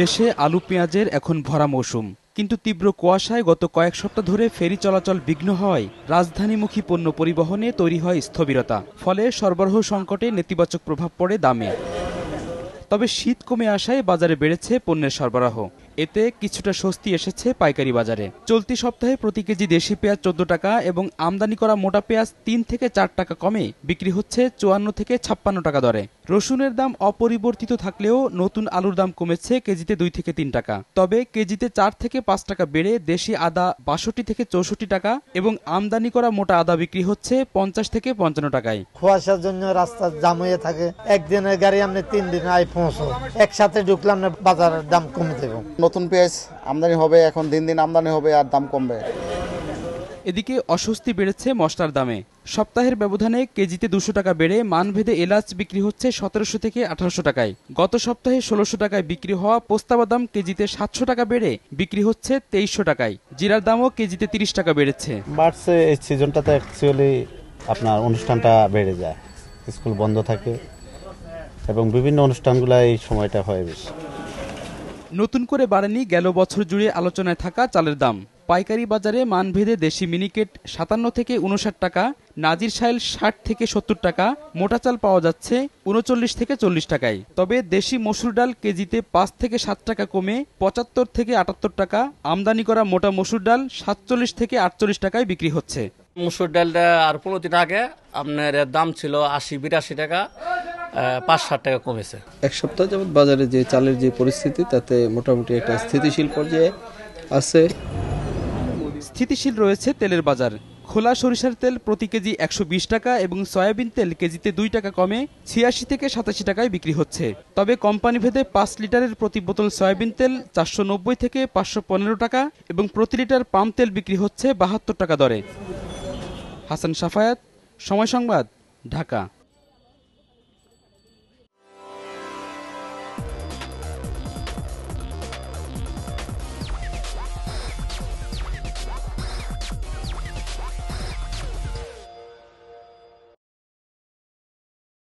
দেশে আলু পেঁয়াজের এখন ভরা মৌসুম কিন্তু তীব্র কুয়াশায় গত কয়েক সপ্তাহ ধরে ফেরি চলাচল বিঘ্ন হয় রাজধানীমুখী পণ্য পরিবহনে তৈরি হয় স্থবিরতা ফলে সরবরাহ সংকটে নেতিবাচক প্রভাব পড়ে দামে তবে শীত কমে আসায় বাজারে বেড়েছে পণ্যের সরবরাহ এতে কিছুটা স্বস্তি এসেছে পাইকারি বাজারে চলতি সপ্তাহে প্রতি কেজি দেশি পেঁয়াজ চোদ্দ টাকা এবং আমদানি করা মোটা পেঁয়াজ তিন থেকে চার টাকা কমে বিক্রি হচ্ছে চুয়ান্ন থেকে ছাপ্পান্ন টাকা দরে রসুনের দাম অপরিবর্তিত থাকলেও নতুন আলুর দাম কমেছে কেজিতে দুই থেকে তিন টাকা তবে কেজিতে চার থেকে পাঁচ টাকা বেড়ে দেশি আদা বাষট্টি থেকে চৌষট্টি টাকা এবং আমদানি করা মোটা আদা বিক্রি হচ্ছে পঞ্চাশ থেকে পঞ্চান্ন টাকায় খোয়াশার জন্য রাস্তা জাম হয়ে থাকে একদিনের গাড়ি আপনি তিন দিন আয় পৌঁছো একসাথে ঢুকলাম না বাজারের দাম কমে দেবো নতুন পেঁয়াজ আমদানি হবে এখন দিন দিন আমদানি হবে আর দাম কমবে এদিকে অস্বস্তি বেড়েছে মশলার দামে সপ্তাহের ব্যবধানে কেজিতে দুশো টাকা বেড়ে মানভেদে এলাচ বিক্রি হচ্ছে সতেরোশো থেকে আঠারোশো টাকায় গত সপ্তাহে ষোলোশো টাকায় বিক্রি হওয়া পোস্তাবাদাম কেজিতে সাতশো টাকা বেড়ে বিক্রি হচ্ছে তেইশশো টাকায় জিরার দামও কেজিতে তিরিশ টাকা বেড়েছে বাড়ছে এই সিজনটাতে অ্যাকচুয়ালি আপনার অনুষ্ঠানটা বেড়ে যায় স্কুল বন্ধ থাকে এবং বিভিন্ন অনুষ্ঠানগুলো এই সময়টা হয় বেশি নতুন করে বাড়েনি গেল বছর জুড়ে আলোচনায় থাকা চালের দাম পাইকারি বাজারে মানভেদে দেশি মিনিকেট সাতান্ন থেকে উনষাট টাকা নাজির সাইল ষাট থেকে সত্তর টাকা মোটা চাল পাওয়া যাচ্ছে উনচল্লিশ থেকে চল্লিশ টাকায় তবে দেশি মসুর ডাল কেজিতে পাঁচ থেকে সাত টাকা কমে পঁচাত্তর থেকে আটাত্তর টাকা আমদানি করা মোটা মসুর ডাল সাতচল্লিশ থেকে আটচল্লিশ টাকায় বিক্রি হচ্ছে মসুর ডালটা আর পনেরো দিন আগে আপনার দাম ছিল আশি বিরাশি টাকা পাঁচ ষাট টাকা কমেছে এক সপ্তাহ যাবৎ বাজারে যে চালের যে পরিস্থিতি তাতে মোটামুটি একটা স্থিতিশীল পর্যায়ে আছে স্থিতিশীল রয়েছে তেলের বাজার খোলা সরিষার তেল প্রতি কেজি একশো টাকা এবং সয়াবিন তেল কেজিতে দুই টাকা কমে ছিয়াশি থেকে সাতাশি টাকায় বিক্রি হচ্ছে তবে কোম্পানি ভেদে পাঁচ লিটারের প্রতি বোতল সয়াবিন তেল চারশো থেকে পাঁচশো টাকা এবং প্রতি লিটার পাম তেল বিক্রি হচ্ছে বাহাত্তর টাকা দরে হাসান সাফায়াত সময় সংবাদ ঢাকা